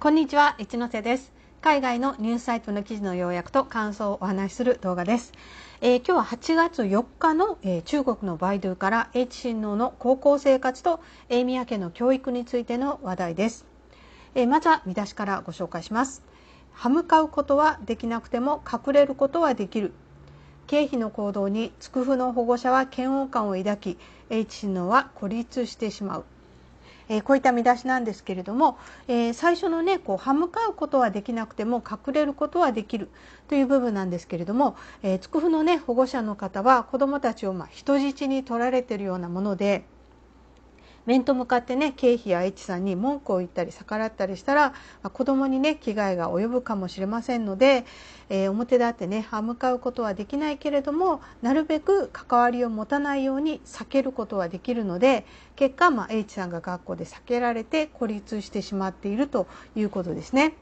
こんにちは一ノ瀬です海外のニュースサイトの記事の要約と感想をお話しする動画です、えー、今日は8月4日の、えー、中国のバイドゥから H 知親の高校生活と英宮家の教育についての話題です、えー、まずは見出しからご紹介します歯向かうことはできなくても隠れることはできる経費の行動に筑風の保護者は嫌悪感を抱き H 親王は孤立してしまうえー、こういった見出しなんですけれども、えー、最初のねこう歯向かうことはできなくても隠れることはできるという部分なんですけれども、えー、つくふのね保護者の方は子どもたちをまあ人質に取られてるようなもので。面と向かってね経費や H さんに文句を言ったり逆らったりしたら、まあ、子供にね危害が及ぶかもしれませんので、えー、表立ってね歯向かうことはできないけれどもなるべく関わりを持たないように避けることはできるので結果、まあ、H さんが学校で避けられて孤立してしまっているということですね。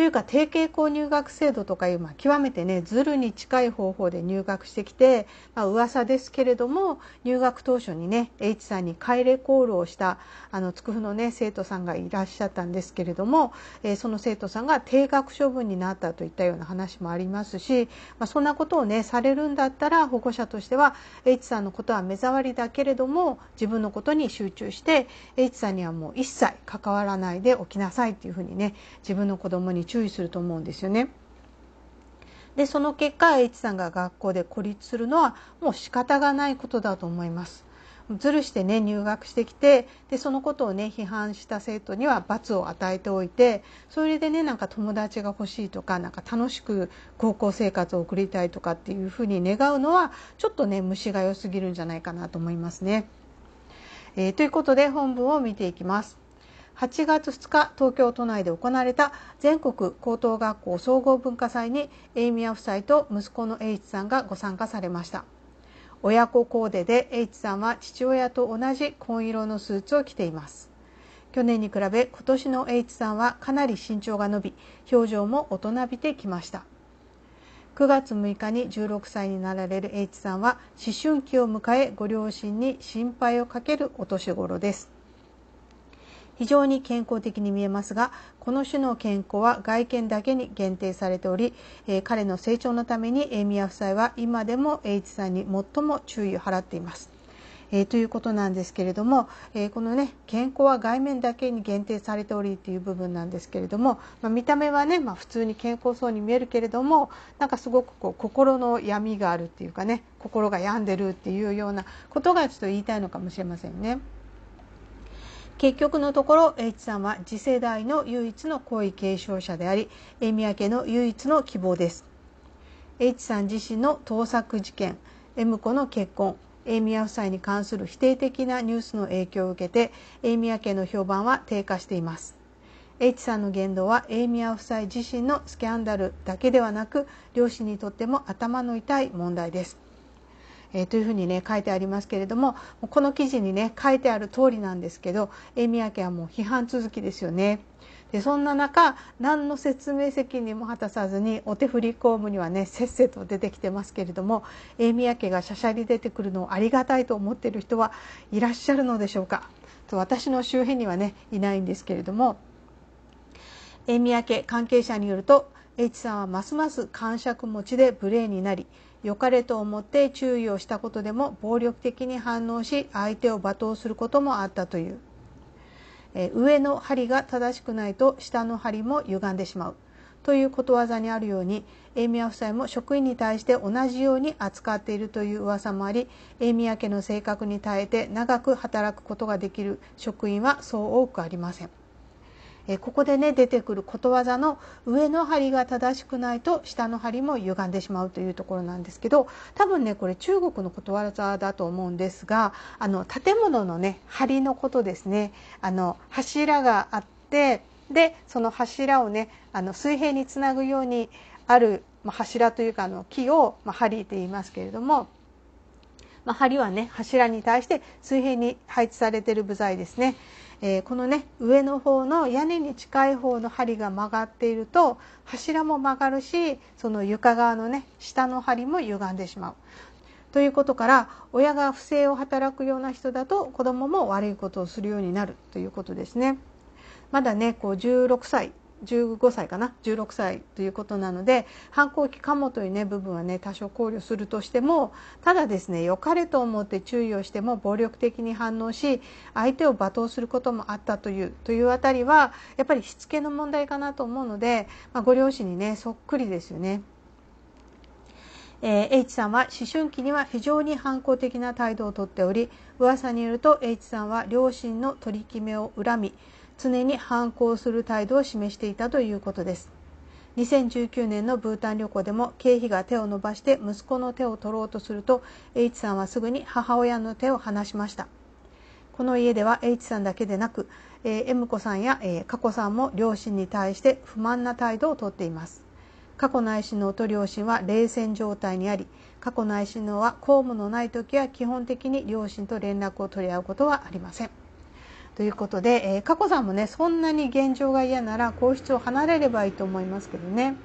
というか定型校入学制度とかいう、まあ、極めてねズルに近い方法で入学してきて、まあ噂ですけれども入学当初にね H さんに帰れコールをしたあのつくふのね生徒さんがいらっしゃったんですけれども、えー、その生徒さんが定額処分になったといったような話もありますし、まあ、そんなことをねされるんだったら保護者としては H さんのことは目障りだけれども自分のことに集中して H さんにはもう一切関わらないでおきなさいっていうふうにね自分の子供に注意すると思うんですよね。でその結果 H さんが学校で孤立するのはもう仕方がないことだと思います。ずるしてね入学してきてでそのことをね批判した生徒には罰を与えておいてそれでねなんか友達が欲しいとかなんか楽しく高校生活を送りたいとかっていうふうに願うのはちょっとね虫が良すぎるんじゃないかなと思いますね。えー、ということで本文を見ていきます。8月2日東京都内で行われた全国高等学校総合文化祭にエイミア夫妻と息子の栄一さんがご参加されました親子コーデで栄一さんは父親と同じ紺色のスーツを着ています去年に比べ今年の栄一さんはかなり身長が伸び表情も大人びてきました9月6日に16歳になられる H さんは思春期を迎えご両親に心配をかけるお年頃です非常に健康的に見えますがこの種の健康は外見だけに限定されており、えー、彼の成長のために、え宮夫妻は今でも栄一さんに最も注意を払っています。えー、ということなんですけれども、えー、このね健康は外面だけに限定されておりという部分なんですけれども、まあ、見た目はね、まあ、普通に健康そうに見えるけれどもなんかすごくこう心の闇があるっていうかね心が病んでるっていうようなことがちょっと言いたいのかもしれませんね。結局のところ H さんは次世代の唯一の皇位継承者でありミ宮家の唯一の希望です H さん自身の盗作事件 M 子の結婚エミヤ夫妻に関する否定的なニュースの影響を受けてエミヤ家の評判は低下しています H さんの言動はエイミヤ夫妻自身のスキャンダルだけではなく両親にとっても頭の痛い問題ですえー、というふうにね書いてありますけれどもこの記事にね書いてある通りなんですけど栄宮家はもう批判続きですよね。でそんな中何の説明責任も果たさずにお手振り公務にはねせっせと出てきてますけれども栄宮家がしゃしゃり出てくるのをありがたいと思っている人はいらっしゃるのでしょうかと私の周辺にはねいないんですけれども栄宮家関係者によると H さんはますます感触持ちで無礼になり良かれと思って注意をしたことでも暴力的に反応し相手を罵倒することもあったという、えー、上の針が正しくないと下の針も歪んでしまうということわざにあるようにミ宮夫妻も職員に対して同じように扱っているという噂もありミ宮家の性格に耐えて長く働くことができる職員はそう多くありません。えここでね出てくることわざの上の針が正しくないと下の針も歪んでしまうというところなんですけど多分ねこれ中国のことわざだと思うんですがあの建物のね梁のことですね。あの柱があってでその柱をねあの水平につなぐようにある、まあ、柱というかあの木を、まあ、針って言いますけれども。まあ、梁はね柱に対して水平に配置されている部材ですね。えこのね上の方の屋根に近い方の針が曲がっていると柱も曲がるしその床側のね下の針も歪んでしまう。ということから親が不正を働くような人だと子どもも悪いことをするようになるということですね。まだねこう16歳15歳かな16歳ということなので反抗期かもという、ね、部分は、ね、多少考慮するとしてもただですね良かれと思って注意をしても暴力的に反応し相手を罵倒することもあったというというあたりはやっぱりしつけの問題かなと思うので、まあ、ご両親にねそっくりですよね。えー、H さんは思春期には非常に反抗的な態度をとっており噂によると H さんは両親の取り決めを恨み常に反抗する態度を示していたということです2019年のブータン旅行でも経費が手を伸ばして息子の手を取ろうとすると H さんはすぐに母親の手を離しましたこの家では H さんだけでなく、えー、M 子さんや、えー、加子さんも両親に対して不満な態度をとっています過去内親のと両親は冷戦状態にあり過去内親のは公務のない時は基本的に両親と連絡を取り合うことはありません。ということで、えー、佳子さんもねそんなに現状が嫌なら皇室を離れればいいと思いますけどね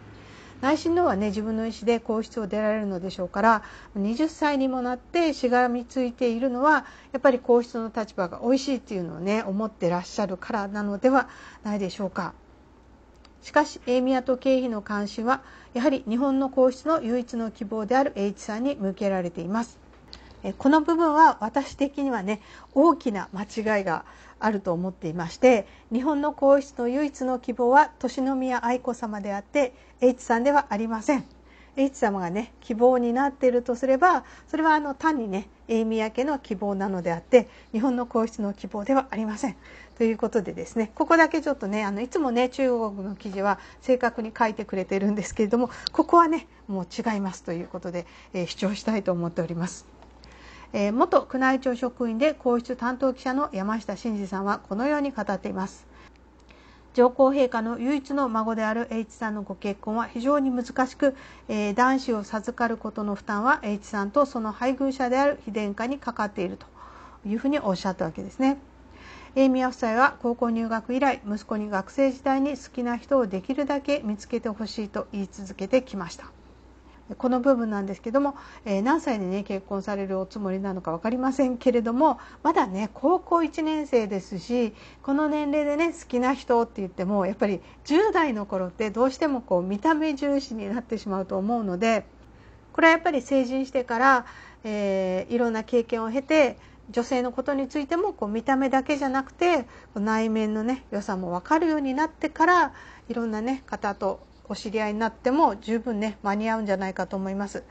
内親王はね自分の意思で皇室を出られるのでしょうから20歳にもなってしがみついているのはやっぱり皇室の立場がおいしいっていうのをね思ってらっしゃるからなのではないでしょうか。しかしエ栄宮と経費の監視はやはり日本の皇室の唯一の希望である H さんに向けられていますこの部分は私的にはね大きな間違いがあると思っていまして日本の皇室の唯一の希望は年宮愛子様であって H さんではありません H 様がね希望になっているとすればそれはあの単にねミヤ家の希望なのであって日本の皇室の希望ではありません。ということでですねここだけちょっとねあのいつもね中国の記事は正確に書いてくれてるんですけれどもここはねもう違いますということで、えー、主張したいと思っております。えー、元宮内庁職員で皇室担当記者の山下真司さんはこのように語っています。上皇陛下の唯一の孫である H さんのご結婚は非常に難しく、えー、男子を授かることの負担は H さんとその配偶者である秘殿下にかかっているというふうにおっしゃったわけですね。えー、宮夫妻は高校入学以来息子に学生時代に好きな人をできるだけ見つけてほしいと言い続けてきました。この部分なんですけども、えー、何歳でね結婚されるおつもりなのか分かりませんけれどもまだね高校1年生ですしこの年齢でね好きな人って言ってもやっぱり10代の頃ってどうしてもこう見た目重視になってしまうと思うのでこれはやっぱり成人してから、えー、いろんな経験を経て女性のことについてもこう見た目だけじゃなくて内面のね良さも分かるようになってからいろんなね方とお知り合いになっても十分ね間に合うんじゃないかと思います、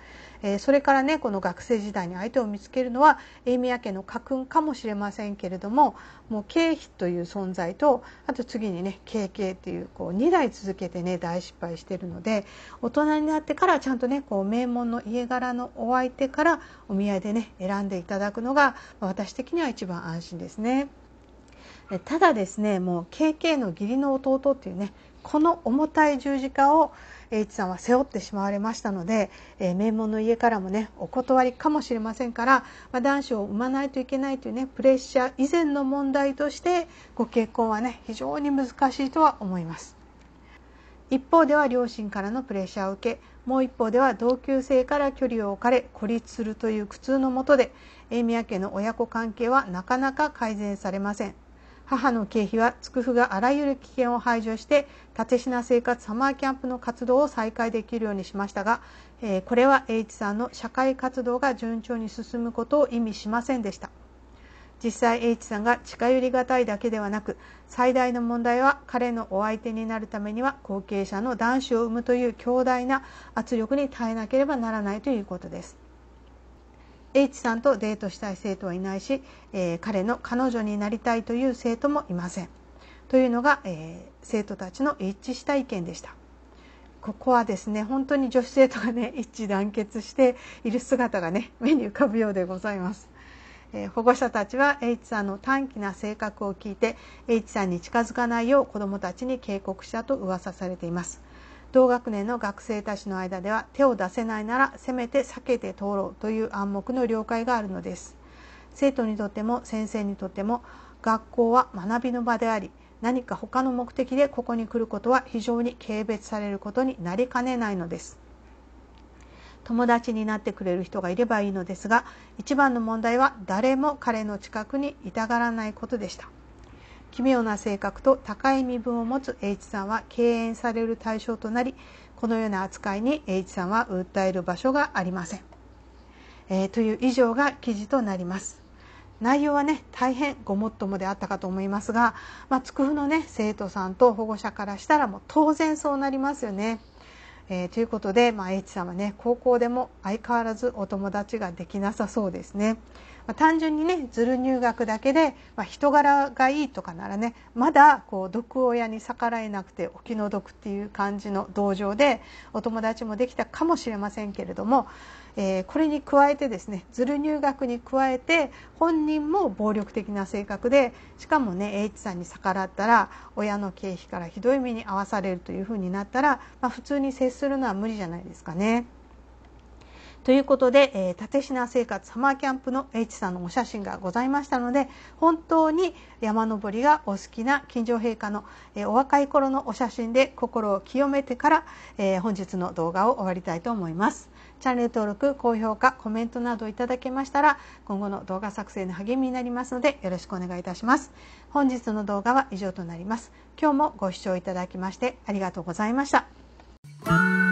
えー、それからねこの学生時代に相手を見つけるのは英宮家の家訓かもしれませんけれどももう経費という存在とあと次にね経験ていうこう2代続けてね大失敗してるので大人になってからちゃんとねこう名門の家柄のお相手からお見合いでね選んでいただくのが私的には一番安心ですね。ただですねもう KK の義理の弟っていうねこの重たい十字架を栄一さんは背負ってしまわれましたので、えー、名門の家からもねお断りかもしれませんから、まあ、男子を産まないといけないというねプレッシャー以前の問題としてご結婚はね非常に難しいとは思います一方では両親からのプレッシャーを受けもう一方では同級生から距離を置かれ孤立するという苦痛のもとで栄宮家の親子関係はなかなか改善されません母の経費はつくふがあらゆる危険を排除して立品生活サマーキャンプの活動を再開できるようにしましたが、えー、これは H さんの社会活動が順調に進むことを意味しませんでした実際 H さんが近寄りがたいだけではなく最大の問題は彼のお相手になるためには後継者の男子を生むという強大な圧力に耐えなければならないということです H さんとデートしたい生徒はいないし、えー、彼の彼女になりたいという生徒もいませんというのが、えー、生徒たちの一致した意見でしたここはですね本当に女子生徒がね一致団結している姿がね目に浮かぶようでございます、えー、保護者たちは H さんの短気な性格を聞いて H さんに近づかないよう子どもたちに警告したと噂されています同学年の学生たちの間では手を出せないならせめて避けて通ろうという暗黙の了解があるのです生徒にとっても先生にとっても学校は学びの場であり何か他の目的でここに来ることは非常に軽蔑されることになりかねないのです友達になってくれる人がいればいいのですが一番の問題は誰も彼の近くにいたがらないことでした。奇妙な性格と高い身分を持つ H さんは敬遠される対象となりこのような扱いに H さんは訴える場所がありません。えー、という以上が記事となります。内容はね大変ごもっともであったかと思いますが、まあ、つくふのね生徒さんと保護者からしたらもう当然そうなりますよね。えー、ということで、まあ、H さんはね高校でも相変わらずお友達ができなさそうですね。まあ、単純にねずる入学だけで、まあ、人柄がいいとかならねまだこう毒親に逆らえなくてお気の毒っていう感じの同情でお友達もできたかもしれませんけれども、えー、これに加えてですねずる入学に加えて本人も暴力的な性格でしかもね H さんに逆らったら親の経費からひどい目に遭わされるというふうになったら、まあ、普通に接するのは無理じゃないですかね。ということで、えー、立品生活サマーキャンプの H さんのお写真がございましたので本当に山登りがお好きな金城陛下の、えー、お若い頃のお写真で心を清めてから、えー、本日の動画を終わりたいと思います。チャンネル登録、高評価、コメントなどいただけましたら今後の動画作成の励みになりますのでよろしくお願いいたします。本日の動画は以上となります。今日もご視聴いただきましてありがとうございました。